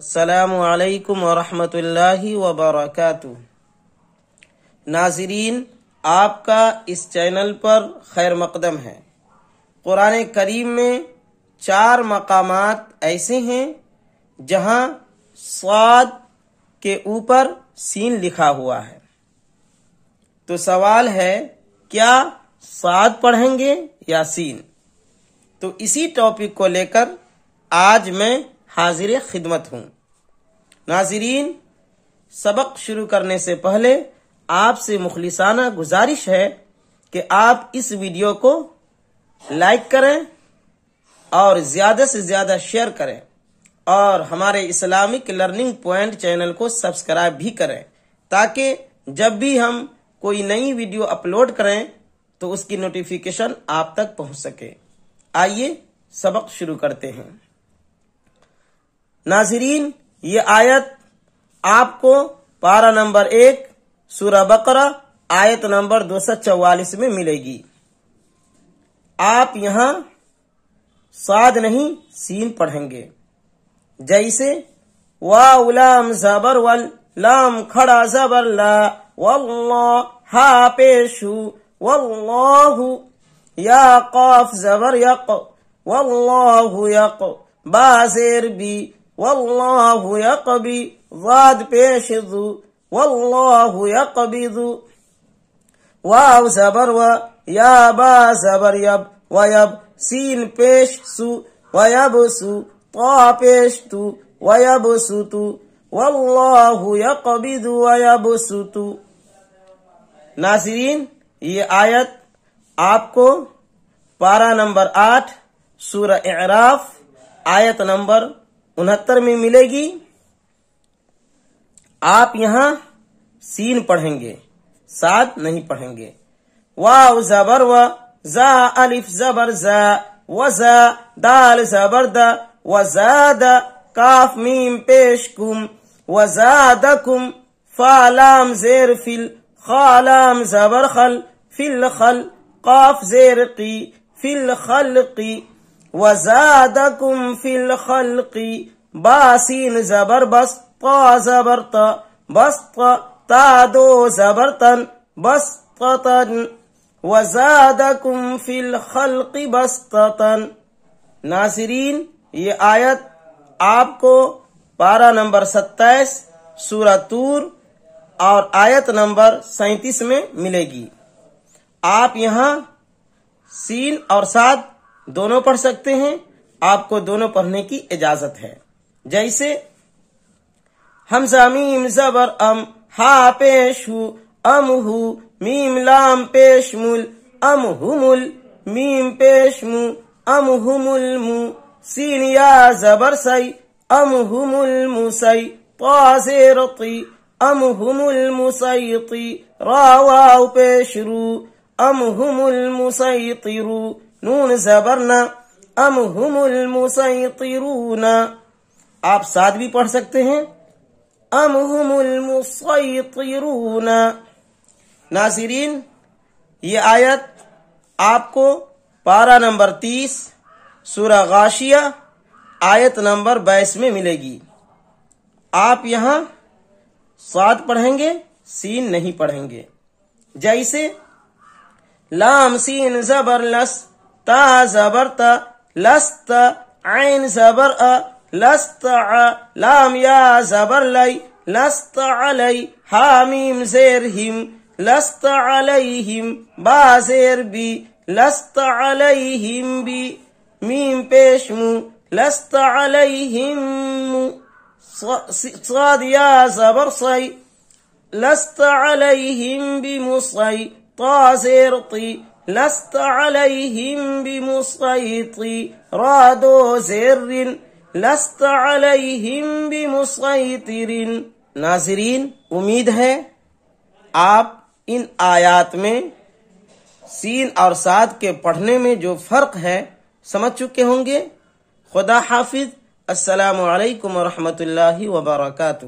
السلام علیکم ورحمۃ اللہ وبرکاتہ ناظرین آپ کا اس چینل پر خیر مقدم ہے قرآن کریم میں چار مقامات ایسے ہیں جہاں سواد کے اوپر سین لکھا ہوا ہے تو سوال ہے کیا سعد پڑھیں گے یا سین تو اسی ٹاپک کو لے کر آج میں حاضر خدمت ہوں ناظرین سبق شروع کرنے سے پہلے آپ سے مخلصانہ گزارش ہے کہ آپ اس ویڈیو کو لائک کریں اور زیادہ سے زیادہ شیئر کریں اور ہمارے اسلامک لرننگ پوائنٹ چینل کو سبسکرائب بھی کریں تاکہ جب بھی ہم کوئی نئی ویڈیو اپلوڈ کریں تو اس کی نوٹیفیکشن آپ تک پہنچ سکے آئیے سبق شروع کرتے ہیں ناظرین یہ آیت آپ کو پارہ نمبر ایک سورہ بقرہ آیت نمبر دو سو چوالیس میں ملے گی آپ یہاں سعد نہیں سین پڑھیں گے جیسے وا لام زبر لام کھڑا زبر لا واللہ ہا پیشو واللہ یا قاف زبر یق یق واللہ بازیر بی والله يقبض ضاد پیش ذو والله يقبض واو زبر و یا با زبر یب و یب سین پیش سو و یب سو طا پیش تو و یب سو تو والله يقبض و یب سو تو ناظرین یہ آیت آپ کو پارہ نمبر آٹھ سورہ اعراف آیت نمبر انہتر میں ملے گی آپ یہاں سین پڑھیں گے نہیں پڑھیں گے واو زبر و زا و زا دال دا و زاد کاف میم پیش کم و زاد کم فالام زیر فل خالام زبر خل فل خل قاف زیر قی فل خل قی وزادكم في الخلق باسين زبر بسطا زبرتا بسطا دو زبرتا بسطة وزادكم في الخلق بسطة नासरीन ये आयत आपको पारा नंबर 27 सूरा तूर और आयत नंबर 37 में मिलेगी आप यहाँ सीन और सात دونوں پڑھ سکتے ہیں آپ کو دونوں پڑھنے کی اجازت ہے جیسے ہم میم زبر ام ہا پیش ہو ہو ام میم لام پیش مل ام ہو مل زبر سی ام ہو مل موس رقی ام ہم را واو پیش رو ام ہو سعت رو نون زبرنا ام المسیطرون آپ ساتھ بھی پڑھ سکتے ہیں ام المسیطرون ناظرین یہ آیت آپ کو پارہ نمبر تیس سورہ غاشیہ آیت نمبر بائیس میں ملے گی آپ یہاں ساتھ پڑھیں گے سین نہیں پڑھیں گے جیسے لام سین زبر لس تا زبرت لست عين زبر ع لام يا زبر لي لست علي حاميم زيرهم لست عليهم با زير بي لست عليهم بي ميم بيشمو لست عليهم صاد يا زبر صي لست عليهم بمصي طازرطي لست زر لست علیهم بمسیطر ناظرین امید ہے آپ ان آیات میں سین اور سعد کے پڑھنے میں جو فرق ہے سمجھ چکے ہوں گے خدا حافظ السلام علیکم ورحمت اللہ وبرکاتہ